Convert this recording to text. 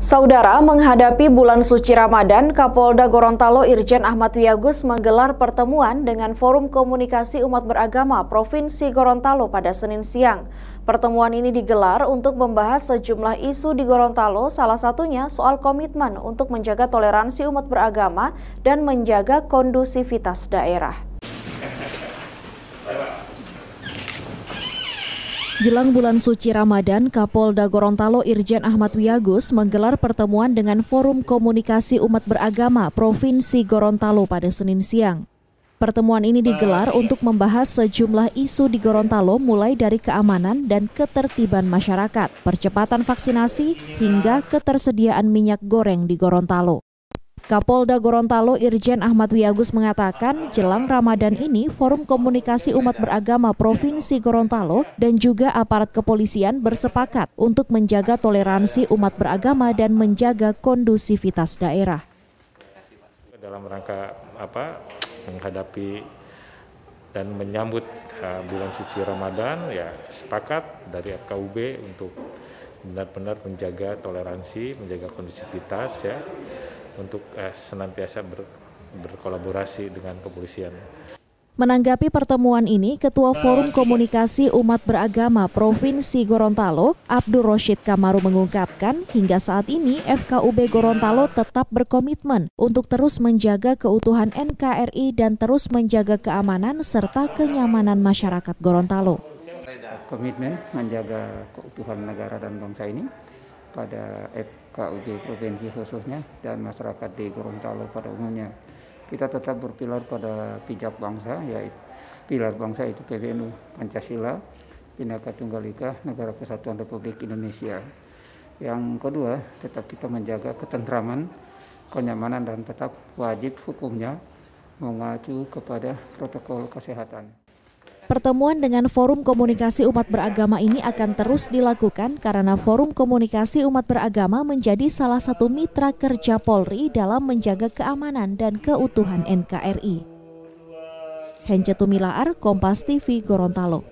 Saudara, menghadapi bulan suci Ramadan, Kapolda Gorontalo Irjen Ahmad Wiyagus menggelar pertemuan dengan Forum Komunikasi Umat Beragama Provinsi Gorontalo pada Senin siang. Pertemuan ini digelar untuk membahas sejumlah isu di Gorontalo, salah satunya soal komitmen untuk menjaga toleransi umat beragama dan menjaga kondusivitas daerah. Jelang bulan suci Ramadan, Kapolda Gorontalo Irjen Ahmad Wiyagus menggelar pertemuan dengan Forum Komunikasi Umat Beragama Provinsi Gorontalo pada Senin siang. Pertemuan ini digelar untuk membahas sejumlah isu di Gorontalo mulai dari keamanan dan ketertiban masyarakat, percepatan vaksinasi, hingga ketersediaan minyak goreng di Gorontalo. Kapolda Gorontalo Irjen Ahmad Wiyagus mengatakan jelang Ramadan ini Forum Komunikasi Umat Beragama Provinsi Gorontalo dan juga aparat kepolisian bersepakat untuk menjaga toleransi umat beragama dan menjaga kondusivitas daerah. Dalam rangka apa menghadapi dan menyambut eh, bulan suci Ramadan ya sepakat dari FKUB untuk benar-benar menjaga toleransi, menjaga kondusivitas ya untuk eh, senantiasa ber, berkolaborasi dengan kepolisian. Menanggapi pertemuan ini, Ketua Forum Komunikasi Umat Beragama Provinsi Gorontalo, Abdur Roshid Kamaru mengungkapkan, hingga saat ini FKUB Gorontalo tetap berkomitmen untuk terus menjaga keutuhan NKRI dan terus menjaga keamanan serta kenyamanan masyarakat Gorontalo. Komitmen menjaga keutuhan negara dan bangsa ini pada FKUG provinsi khususnya dan masyarakat di Gorontalo pada umumnya. Kita tetap berpilar pada pijak bangsa, yaitu pilar bangsa itu PBNU Pancasila, Bhinneka Tunggal Ika, Negara Kesatuan Republik Indonesia. Yang kedua, tetap kita menjaga ketentraman, kenyamanan, dan tetap wajib hukumnya mengacu kepada protokol kesehatan. Pertemuan dengan Forum Komunikasi Umat Beragama ini akan terus dilakukan karena Forum Komunikasi Umat Beragama menjadi salah satu mitra kerja Polri dalam menjaga keamanan dan keutuhan NKRI. Hencetumilaar, Kompas TV, Gorontalo.